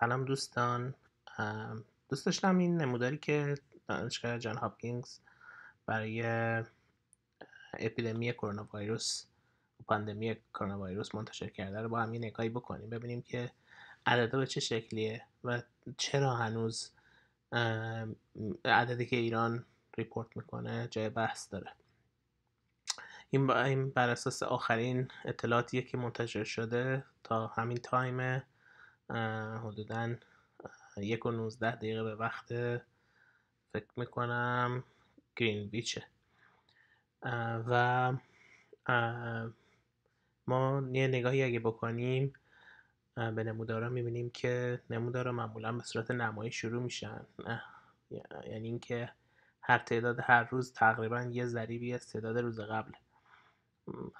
سلام دوستان دوست داشتم این نموداری که دانشگاه جان هاپکینز برای اپیدمی کرونا ویروس پاندمی کرونا ویروس منتشر کرده رو با هم یه نگاهی بکنیم ببینیم که عددا به چه شکلیه و چرا هنوز عددی که ایران ریپورت میکنه جای بحث داره این بر اساس آخرین اطلاعاتیه که منتشر شده تا همین تایمه حدودا یک و نوزده دقیقه به وقت فکر میکنم گرینویچه و ما یه نگاهی اگه بکنیم به نمودارا میبینیم که نمودارا معمولا به صورت نمایی شروع میشن یعنی اینکه هر تعداد هر روز تقریبا یه ذریبی از تعداد روز قبل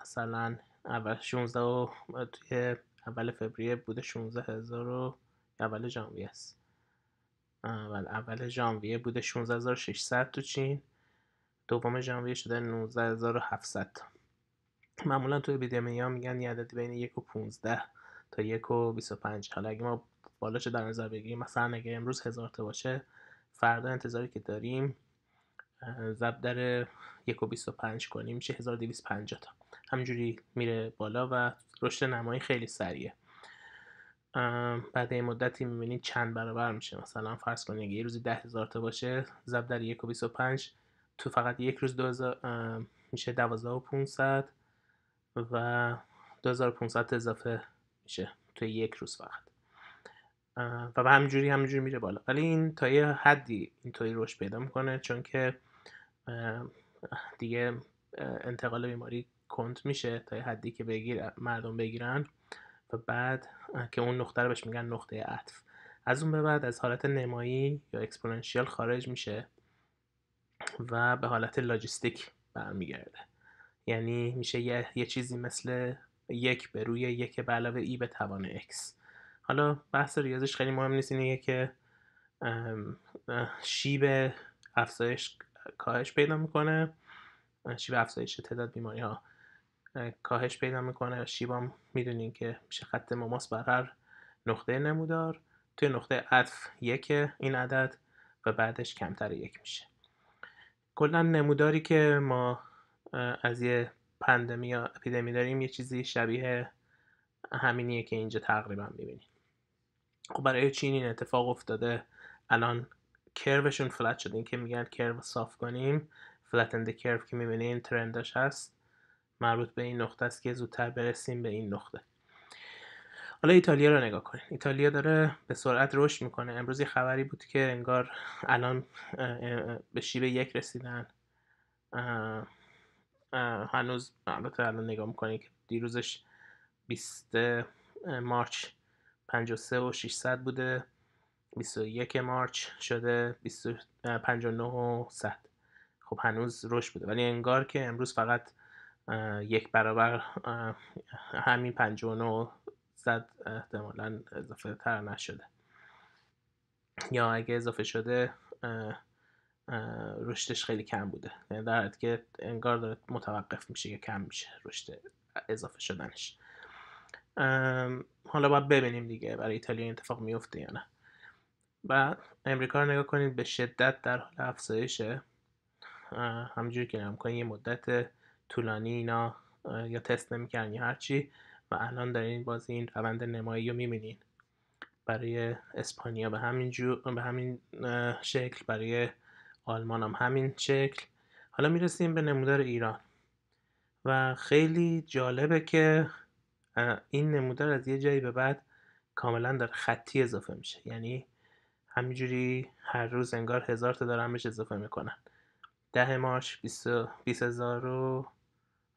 مثلا اول 16 و توی اول فوریه بوده 16000 و اول ژانویه است اول اول ژانویه بوده 16600 تو چین دوم ژانویه شده 19700 معمولا تو اپیدمی ها میگن یه عددی بین 1 و 15 تا 1 و 25 حالا اگه ما بالاش در نظر بگیریم مثلا اگه امروز هزار تا باشه فردا انتظاری که داریم ضرب در 1 و 25 کنیم میشه 1250 تا همجوری میره بالا و رشد نمایی خیلی سریه بعد این مدتی میبینید چند برابر میشه مثلا فرض کنید اگه یه روزی ده هزار تا باشه زب در یک و بیس و پنج تو فقط یک روز میشه دوازده و پونصد و دوزار اضافه میشه تو یک روز فقط و به همجوری همجوری میره بالا ولی این تا یه حدی اینطوری رشد پیدا میکنه چون که دیگه انتقال بیماری کند میشه تا یه حدی که بگیر مردم بگیرن و بعد که اون نقطه رو بهش میگن نقطه عطف از اون به بعد از حالت نمایی یا اکسپوننشیال خارج میشه و به حالت لاجستیک برمیگرده یعنی میشه یه،, چیزی مثل یک به روی یک به علاوه ای به توان x حالا بحث ریاضش خیلی مهم نیست اینه که شیب افزایش کاهش پیدا میکنه شیب افزایش تعداد بیماری ها کاهش پیدا میکنه شیبا میدونین که میشه خط مماس بر نقطه نمودار توی نقطه عطف یک این عدد و بعدش کمتر یک میشه کلا نموداری که ما از یه پندمی یا اپیدمی داریم یه چیزی شبیه همینیه که اینجا تقریبا میبینیم خب برای چین این اتفاق افتاده الان کروشون فلت شده این که میگن کرو صاف کنیم فلتند کرو که میبینین ترندش هست مربوط به این نقطه است که زودتر برسیم به این نقطه حالا ایتالیا رو نگاه کنید ایتالیا داره به سرعت رشد میکنه امروز یه خبری بود که انگار الان به شیبه یک رسیدن هنوز البته الان نگاه میکنید که دیروزش 20 مارچ 53 و 600 بوده 21 مارچ شده 59 و 100 خب هنوز رشد بوده ولی انگار که امروز فقط یک برابر همین 59 صد احتمالا اضافه تر نشده یا اگه اضافه شده رشدش خیلی کم بوده یعنی در حد که انگار داره متوقف میشه یا کم میشه رشد اضافه شدنش حالا باید ببینیم دیگه برای ایتالیا این اتفاق میفته یا نه و امریکا رو نگاه کنید به شدت در حال افزایشه همجور که نگاه یه مدت طولانی اینا یا تست نمیکردن یا هرچی و الان دارین بازی این روند نمایی رو میبینین برای اسپانیا به همین, به همین شکل برای آلمان هم همین شکل حالا میرسیم به نمودار ایران و خیلی جالبه که این نمودار از یه جایی به بعد کاملا داره خطی اضافه میشه یعنی همینجوری هر روز انگار هزار تا دارن اضافه میکنن ده مارش بیس هزار و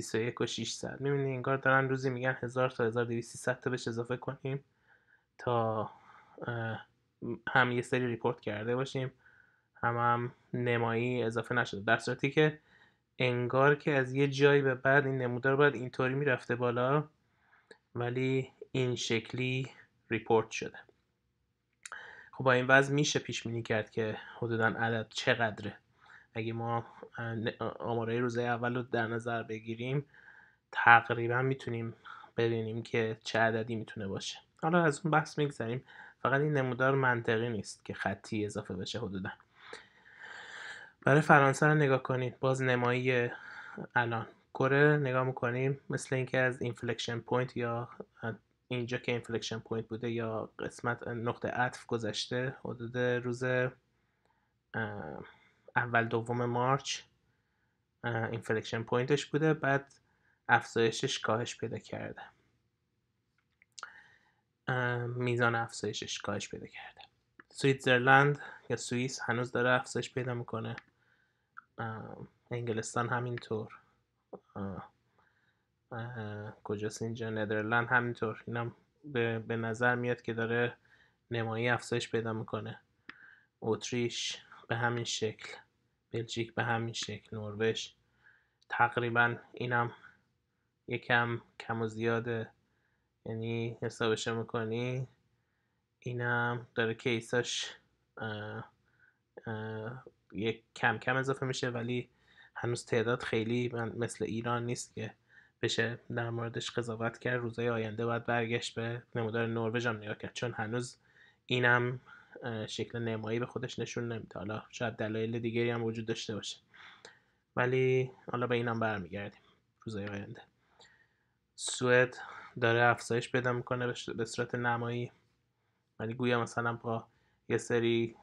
21 و 600 میبینی انگار دارن روزی میگن 1000 تا 1200 تا بهش اضافه کنیم تا هم یه سری ریپورت کرده باشیم هم هم نمایی اضافه نشده در صورتی که انگار که از یه جایی به بعد این نمودار باید اینطوری میرفته بالا ولی این شکلی ریپورت شده خب با این وضع میشه پیش بینی کرد که حدودا عدد چقدره اگه ما آمارای روزه اول رو در نظر بگیریم تقریبا میتونیم ببینیم که چه عددی میتونه باشه حالا از اون بحث میگذاریم فقط این نمودار منطقی نیست که خطی اضافه بشه حدودا برای فرانسه رو نگاه کنید باز نمایی الان کره نگاه میکنیم مثل اینکه از اینفلکشن پوینت یا اینجا که اینفلکشن پوینت بوده یا قسمت نقطه عطف گذشته حدود روز اول دوم مارچ اینفلکشن پوینتش بوده بعد افزایشش کاهش پیدا کرده میزان افزایشش کاهش پیدا کرده سویتزرلند یا سوئیس هنوز داره افزایش پیدا میکنه انگلستان همینطور کجاست اینجا ندرلند همینطور اینم به،, به نظر میاد که داره نمایی افزایش پیدا میکنه اتریش به همین شکل بلژیک به همین شکل نروژ تقریبا اینم یکم کم و زیاده یعنی حسابش میکنی اینم داره کیساش یک کم کم اضافه میشه ولی هنوز تعداد خیلی مثل ایران نیست که بشه در موردش قضاوت کرد روزهای آینده باید برگشت به نمودار نروژ هم نگاه کرد چون هنوز اینم شکل نمایی به خودش نشون نمیده حالا شاید دلایل دیگری هم وجود داشته باشه ولی حالا به اینم برمیگردیم روزهای آینده سوئد داره افزایش پیدا میکنه به صورت نمایی ولی گویا مثلا با یه سری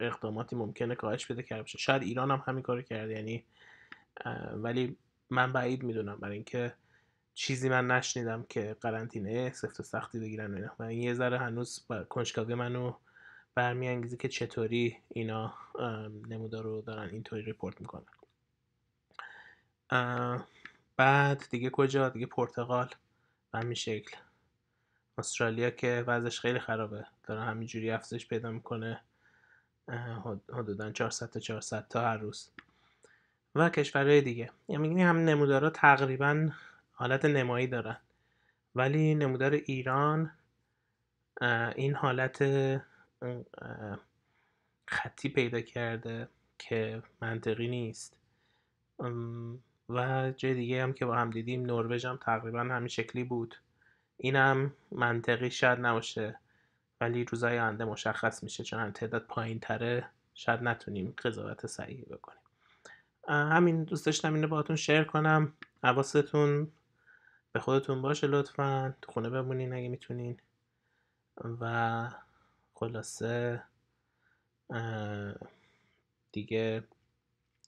اقداماتی ممکنه کاهش بده کرده باشه شاید ایران هم همین کارو کرده یعنی ولی من بعید میدونم برای اینکه چیزی من نشنیدم که قرنطینه سفت و سختی بگیرن و و این یه ذره هنوز کنجکاوی منو برمیانگیزه که چطوری اینا نمودار رو دارن اینطوری ریپورت میکنن بعد دیگه کجا دیگه پرتغال به همین شکل استرالیا که وضعش خیلی خرابه داره همینجوری افزش پیدا میکنه حدودا 400 تا 400 تا هر روز و کشورهای دیگه یعنی هم نمودارا تقریبا حالت نمایی دارن ولی نمودار ایران این حالت خطی پیدا کرده که منطقی نیست و جای دیگه هم که با هم دیدیم نروژ هم تقریبا همین شکلی بود این هم منطقی شاید نباشه ولی روزای آینده مشخص میشه چون تعداد پایین تره شاید نتونیم قضاوت صحیحی بکنیم همین دوست داشتم اینو باهاتون شیر کنم حواستون به خودتون باشه لطفا تو خونه بمونین اگه میتونین و خلاصه دیگه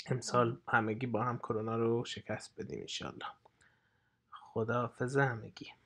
امسال همگی با هم کرونا رو شکست بدیم انشالله خدا همگی